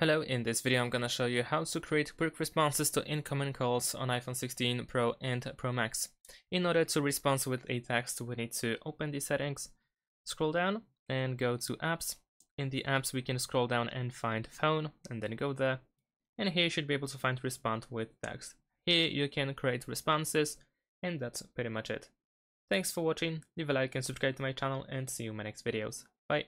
Hello, in this video I'm gonna show you how to create quick responses to incoming calls on iPhone 16 Pro and Pro Max. In order to respond with a text, we need to open the settings, scroll down and go to apps. In the apps we can scroll down and find phone and then go there. And here you should be able to find respond with text. Here you can create responses and that's pretty much it. Thanks for watching, leave a like and subscribe to my channel and see you in my next videos. Bye!